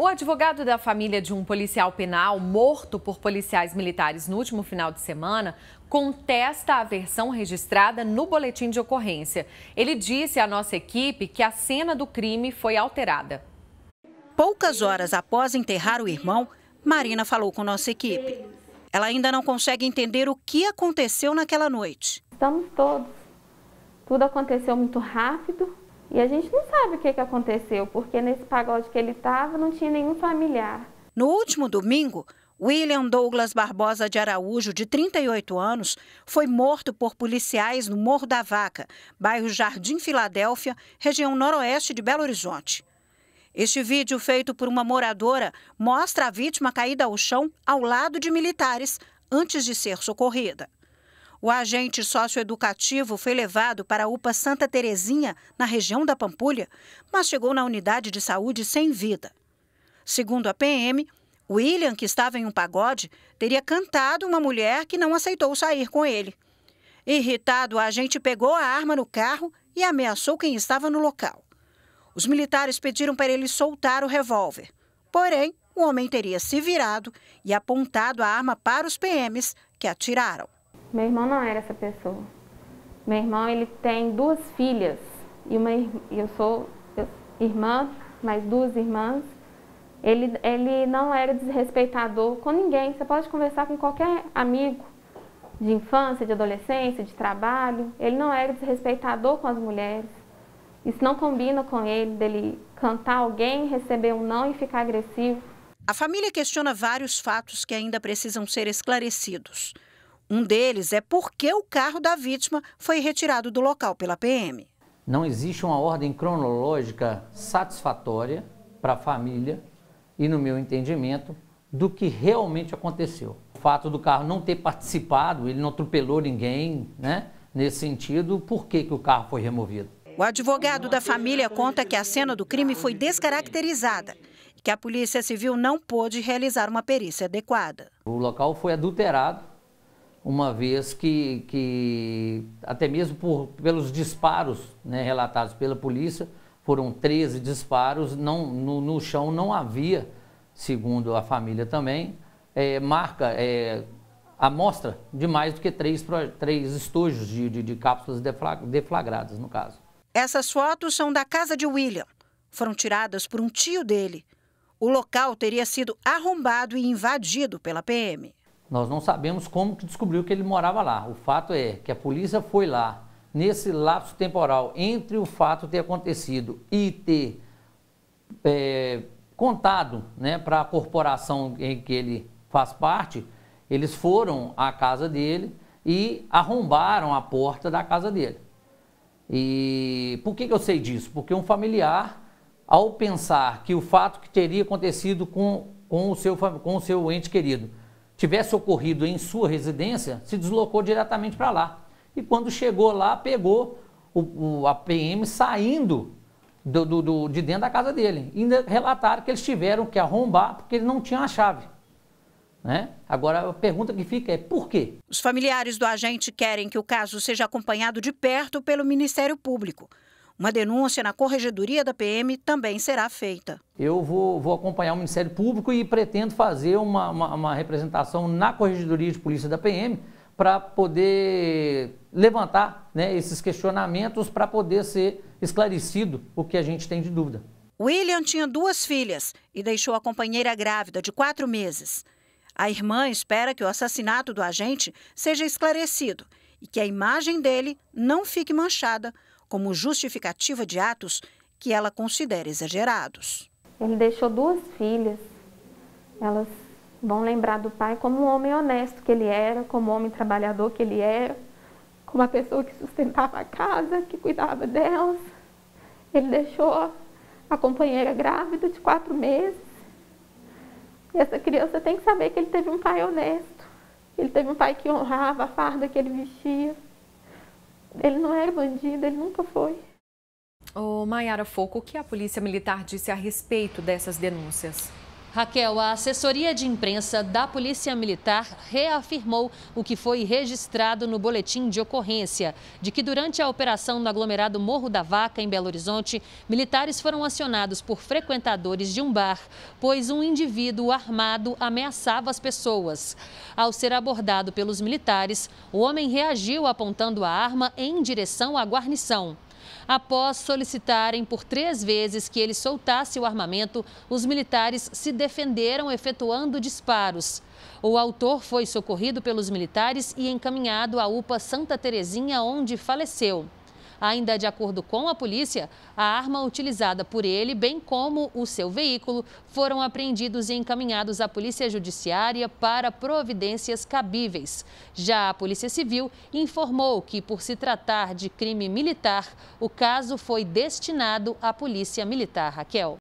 O advogado da família de um policial penal morto por policiais militares no último final de semana contesta a versão registrada no boletim de ocorrência. Ele disse à nossa equipe que a cena do crime foi alterada. Poucas horas após enterrar o irmão, Marina falou com nossa equipe. Ela ainda não consegue entender o que aconteceu naquela noite. Estamos todos. Tudo aconteceu muito rápido e a gente não sabe o que, que aconteceu, porque nesse pagode que ele estava não tinha nenhum familiar. No último domingo, William Douglas Barbosa de Araújo, de 38 anos, foi morto por policiais no Morro da Vaca, bairro Jardim Filadélfia, região noroeste de Belo Horizonte. Este vídeo, feito por uma moradora, mostra a vítima caída ao chão ao lado de militares antes de ser socorrida. O agente socioeducativo foi levado para a UPA Santa Terezinha, na região da Pampulha, mas chegou na unidade de saúde sem vida. Segundo a PM, William, que estava em um pagode, teria cantado uma mulher que não aceitou sair com ele. Irritado, o agente pegou a arma no carro e ameaçou quem estava no local. Os militares pediram para ele soltar o revólver. Porém, o homem teria se virado e apontado a arma para os PMs, que atiraram. Meu irmão não era essa pessoa. Meu irmão ele tem duas filhas e uma eu sou irmã, mais duas irmãs. Ele, ele não era desrespeitador com ninguém. Você pode conversar com qualquer amigo de infância, de adolescência, de trabalho. Ele não era desrespeitador com as mulheres. Isso não combina com ele, dele cantar alguém, receber um não e ficar agressivo. A família questiona vários fatos que ainda precisam ser esclarecidos. Um deles é por que o carro da vítima foi retirado do local pela PM. Não existe uma ordem cronológica satisfatória para a família e, no meu entendimento, do que realmente aconteceu. O fato do carro não ter participado, ele não atropelou ninguém, né? Nesse sentido, por que, que o carro foi removido? O advogado da família conta que a cena do crime foi descaracterizada e que a Polícia Civil não pôde realizar uma perícia adequada. O local foi adulterado uma vez que, que até mesmo por, pelos disparos né, relatados pela polícia, foram 13 disparos, não, no, no chão não havia, segundo a família também, é, marca, é, amostra de mais do que três, três estojos de, de, de cápsulas deflagradas, no caso. Essas fotos são da casa de William. Foram tiradas por um tio dele. O local teria sido arrombado e invadido pela PM. Nós não sabemos como que descobriu que ele morava lá. O fato é que a polícia foi lá nesse lapso temporal entre o fato ter acontecido e ter é, contado né, para a corporação em que ele faz parte, eles foram à casa dele e arrombaram a porta da casa dele. E por que, que eu sei disso? Porque um familiar, ao pensar que o fato que teria acontecido com, com, o, seu, com o seu ente querido tivesse ocorrido em sua residência, se deslocou diretamente para lá. E quando chegou lá, pegou o, o a PM saindo do, do, do, de dentro da casa dele. E ainda relataram que eles tiveram que arrombar porque ele não tinha a chave. Né? Agora, a pergunta que fica é por quê? Os familiares do agente querem que o caso seja acompanhado de perto pelo Ministério Público. Uma denúncia na corregedoria da PM também será feita. Eu vou, vou acompanhar o Ministério Público e pretendo fazer uma, uma, uma representação na corregedoria de polícia da PM para poder levantar né, esses questionamentos para poder ser esclarecido o que a gente tem de dúvida. William tinha duas filhas e deixou a companheira grávida de quatro meses. A irmã espera que o assassinato do agente seja esclarecido e que a imagem dele não fique manchada como justificativa de atos que ela considera exagerados. Ele deixou duas filhas. Elas vão lembrar do pai como um homem honesto que ele era, como um homem trabalhador que ele era, como uma pessoa que sustentava a casa, que cuidava delas. Ele deixou a companheira grávida de quatro meses. E essa criança tem que saber que ele teve um pai honesto. Ele teve um pai que honrava a farda que ele vestia. Ele não era bandido, ele nunca foi. Ô, Mayara Foco, o que a Polícia Militar disse a respeito dessas denúncias? Raquel, a assessoria de imprensa da Polícia Militar reafirmou o que foi registrado no boletim de ocorrência, de que durante a operação no aglomerado Morro da Vaca, em Belo Horizonte, militares foram acionados por frequentadores de um bar, pois um indivíduo armado ameaçava as pessoas. Ao ser abordado pelos militares, o homem reagiu apontando a arma em direção à guarnição. Após solicitarem por três vezes que ele soltasse o armamento, os militares se defenderam efetuando disparos. O autor foi socorrido pelos militares e encaminhado à UPA Santa Terezinha, onde faleceu. Ainda de acordo com a polícia, a arma utilizada por ele, bem como o seu veículo, foram apreendidos e encaminhados à Polícia Judiciária para providências cabíveis. Já a Polícia Civil informou que, por se tratar de crime militar, o caso foi destinado à Polícia Militar. Raquel.